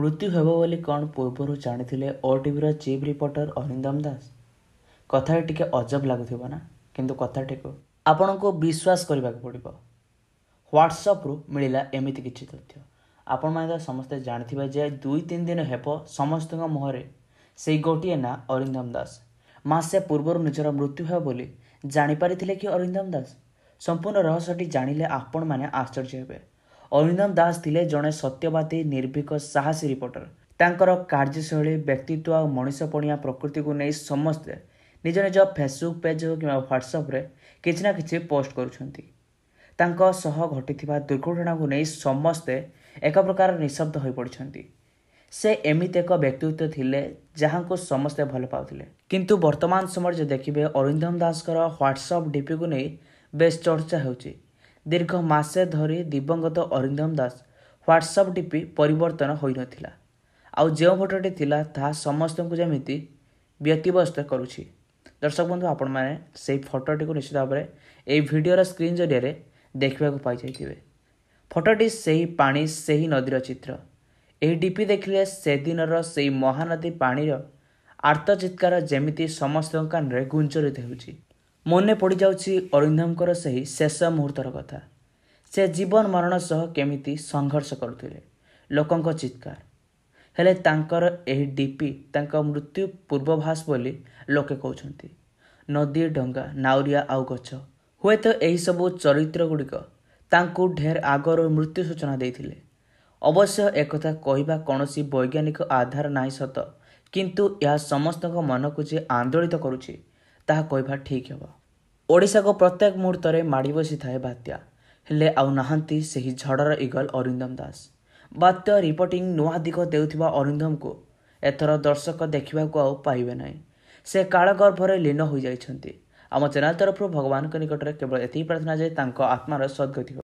ମୃତ୍ୟୁ ହେବ ବୋଲି କ'ଣ ପୂର୍ବରୁ ଜାଣିଥିଲେ ଓଟିଭିର ଚିଫ୍ ରିପୋର୍ଟର ଅରିନ୍ଦମ ଦାସ କଥାରେ ଟିକେ ଅଜବ ଲାଗୁଥିବ ନା କିନ୍ତୁ କଥାଟିକୁ ଆପଣଙ୍କୁ ବିଶ୍ୱାସ କରିବାକୁ ପଡ଼ିବ ହ୍ୱାଟ୍ସଆପ୍ରୁ ମିଳିଲା ଏମିତି କିଛି ତଥ୍ୟ ଆପଣମାନେ ତ ସମସ୍ତେ ଜାଣିଥିବେ ଯେ ଦୁଇ ତିନି ଦିନ ହେବ ସମସ୍ତଙ୍କ ମୁହଁରେ ସେଇ ଗୋଟିଏ ନାଁ ଅରିନ୍ଦମ ଦାସ ମାସେ ପୂର୍ବରୁ ନିଜର ମୃତ୍ୟୁ ହେବ ବୋଲି ଜାଣିପାରିଥିଲେ କି ଅରିନ୍ଦମ ଦାସ ସମ୍ପୂର୍ଣ୍ଣ ରହସ୍ୟଟି ଜାଣିଲେ ଆପଣମାନେ ଆଶ୍ଚର୍ଯ୍ୟ ହେବେ ଅରିନ୍ଦମ ଦାସ ଥିଲେ ଜଣେ ସତ୍ୟବାଦୀ ନିର୍ଭୀକ ସାହସୀ ରିପୋର୍ଟର ତାଙ୍କର କାର୍ଯ୍ୟଶୈଳୀ ବ୍ୟକ୍ତିତ୍ୱ ଆଉ ମଣିଷପଣିଆ ପ୍ରକୃତିକୁ ନେଇ ସମସ୍ତେ ନିଜ ନିଜ ଫେସବୁକ୍ ପେଜ୍ କିମ୍ବା ହ୍ୱାଟ୍ସଆପ୍ରେ କିଛି ନା କିଛି ପୋଷ୍ଟ କରୁଛନ୍ତି ତାଙ୍କ ସହ ଘଟିଥିବା ଦୁର୍ଘଟଣାକୁ ନେଇ ସମସ୍ତେ ଏକ ପ୍ରକାର ନିଶବ୍ଦ ହୋଇପଡ଼ିଛନ୍ତି ସେ ଏମିତି ଏକ ବ୍ୟକ୍ତିତ୍ୱ ଥିଲେ ଯାହାଙ୍କୁ ସମସ୍ତେ ଭଲ ପାଉଥିଲେ କିନ୍ତୁ ବର୍ତ୍ତମାନ ସମୟରେ ଯଦି ଦେଖିବେ ଅରିନ୍ଦମ ଦାସଙ୍କର ହ୍ୱାଟ୍ସଆପ୍ ଡିପିକୁ ନେଇ ବେଶ୍ ଚର୍ଚ୍ଚା ହେଉଛି ଦୀର୍ଘ ମାସେ ଧରି ଦିବଂଗତ ଅରିନ୍ଦମ ଦାସ ହ୍ୱାଟ୍ସଆପ୍ ଡିପି ପରିବର୍ତ୍ତନ ହୋଇନଥିଲା ଆଉ ଯେଉଁ ଫଟୋଟି ଥିଲା ତାହା ସମସ୍ତଙ୍କୁ ଯେମିତି ବ୍ୟତିବ୍ୟସ୍ତ କରୁଛି ଦର୍ଶକ ବନ୍ଧୁ ଆପଣମାନେ ସେହି ଫଟୋଟିକୁ ନିଶ୍ଚିତ ଭାବରେ ଏହି ଭିଡ଼ିଓର ସ୍କ୍ରିନ୍ ଜରିଆରେ ଦେଖିବାକୁ ପାଇଯାଇଥିବେ ଫଟୋଟି ସେହି ପାଣି ସେହି ନଦୀର ଚିତ୍ର ଏହି ଡିପି ଦେଖିଲେ ସେଦିନର ସେହି ମହାନଦୀ ପାଣିର ଚିତ୍କାର ଯେମିତି ସମସ୍ତଙ୍କ କାନରେ ଗୁଞ୍ଜରିତ ହେଉଛି ମନେ ପଡ଼ିଯାଉଛି ଅରିନ୍ଦମଙ୍କର ସେହି ଶେଷ ମୁହୂର୍ତ୍ତର କଥା ସେ ଜୀବନ ମରଣ ସହ କେମିତି ସଂଘର୍ଷ କରୁଥିଲେ ଲୋକଙ୍କ ଚିତ୍କାର ହେଲେ ତାଙ୍କର ଏହି ଡିପି ତାଙ୍କ ମୃତ୍ୟୁ ପୂର୍ବଭାସ ବୋଲି ଲୋକେ କହୁଛନ୍ତି ନଦୀ ଡଙ୍ଗା ନାଉରିଆ ଆଉ ଗଛ ହୁଏତ ଏହିସବୁ ଚରିତ୍ର ଗୁଡ଼ିକ ତାଙ୍କୁ ଢେର ଆଗରୁ ମୃତ୍ୟୁ ସୂଚନା ଦେଇଥିଲେ ଅବଶ୍ୟ ଏକଥା କହିବା କୌଣସି ବୈଜ୍ଞାନିକ ଆଧାର ନାହିଁ ସତ କିନ୍ତୁ ଏହା ସମସ୍ତଙ୍କ ମନକୁ ଯେ ଆନ୍ଦୋଳିତ କରୁଛି ତାହା କହିବା ଠିକ୍ ହେବ ଓଡ଼ିଶାକୁ ପ୍ରତ୍ୟେକ ମୁହୂର୍ତ୍ତରେ ମାଡ଼ି ବସିଥାଏ ବାତ୍ୟା ହେଲେ ଆଉ ନାହାନ୍ତି ସେହି ଝଡ଼ର ଇଗଲ ଅରିନ୍ଦମ ଦାସ ବାତ୍ୟା ରିପୋର୍ଟିଂ ନୂଆ ଦିଗ ଦେଉଥିବା ଅରିନ୍ଦମକୁ ଏଥର ଦର୍ଶକ ଦେଖିବାକୁ ଆଉ ପାଇବେ ନାହିଁ ସେ କାଳଗର୍ଭରେ ଲୀନ ହୋଇଯାଇଛନ୍ତି ଆମ ଚ୍ୟାନେଲ୍ ତରଫରୁ ଭଗବାନଙ୍କ ନିକଟରେ କେବଳ ଏତିକି ପ୍ରାର୍ଥନା ଯେ ତାଙ୍କ ଆତ୍ମାର ସଦ୍ଗତି